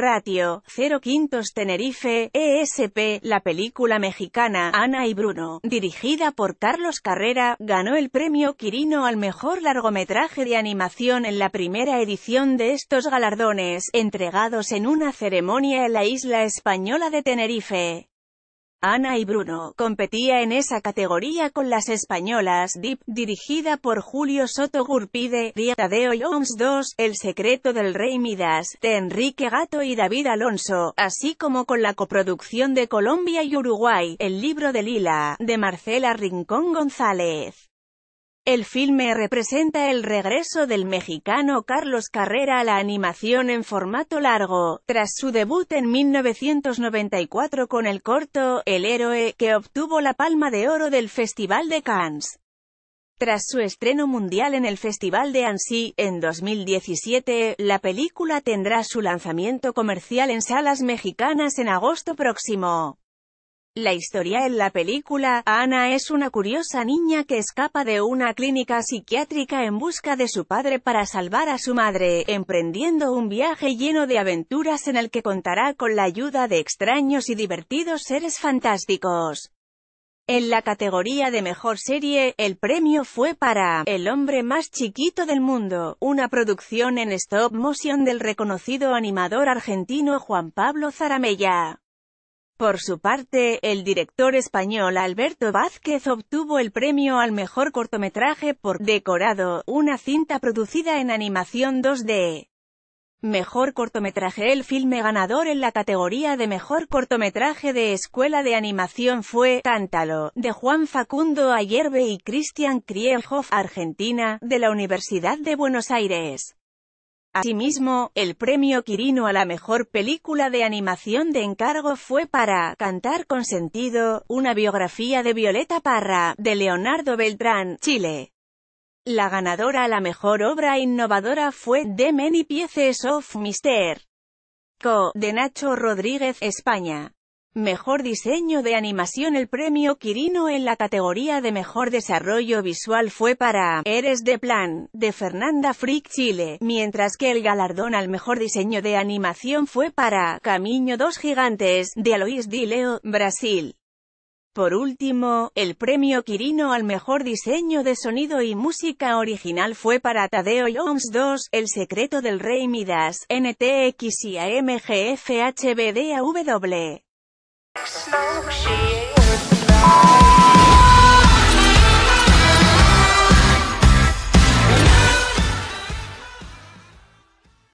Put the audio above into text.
Ratio, Cero Quintos Tenerife, ESP, la película mexicana Ana y Bruno, dirigida por Carlos Carrera, ganó el premio Quirino al mejor largometraje de animación en la primera edición de estos galardones, entregados en una ceremonia en la isla española de Tenerife. Ana y Bruno, competía en esa categoría con las españolas Deep, dirigida por Julio Soto Gurpide, Día Tadeo Jones II, El secreto del rey Midas, de Enrique Gato y David Alonso, así como con la coproducción de Colombia y Uruguay, El libro de Lila, de Marcela Rincón González. El filme representa el regreso del mexicano Carlos Carrera a la animación en formato largo, tras su debut en 1994 con el corto El héroe, que obtuvo la Palma de Oro del Festival de Cannes. Tras su estreno mundial en el Festival de Annecy, en 2017, la película tendrá su lanzamiento comercial en salas mexicanas en agosto próximo. La historia en la película, Ana es una curiosa niña que escapa de una clínica psiquiátrica en busca de su padre para salvar a su madre, emprendiendo un viaje lleno de aventuras en el que contará con la ayuda de extraños y divertidos seres fantásticos. En la categoría de Mejor Serie, el premio fue para El hombre más chiquito del mundo, una producción en stop motion del reconocido animador argentino Juan Pablo Zaramella. Por su parte, el director español Alberto Vázquez obtuvo el premio al mejor cortometraje por Decorado, una cinta producida en animación 2D. Mejor cortometraje El filme ganador en la categoría de mejor cortometraje de escuela de animación fue Tántalo, de Juan Facundo Ayerbe y Cristian Krieghoff, Argentina, de la Universidad de Buenos Aires. Asimismo, el premio Quirino a la mejor película de animación de encargo fue para Cantar con sentido, una biografía de Violeta Parra, de Leonardo Beltrán, Chile. La ganadora a la mejor obra innovadora fue The Many Pieces of Mister Co. de Nacho Rodríguez, España. Mejor diseño de animación El premio Quirino en la categoría de Mejor Desarrollo Visual fue para Eres de Plan, de Fernanda Frick Chile, mientras que el galardón al Mejor Diseño de Animación fue para Camino dos Gigantes, de Alois Dileo, Brasil. Por último, el premio Quirino al mejor diseño de sonido y música original fue para Tadeo Jones 2, El secreto del rey Midas, NTX y AMGFHBDAW. Smoke, she is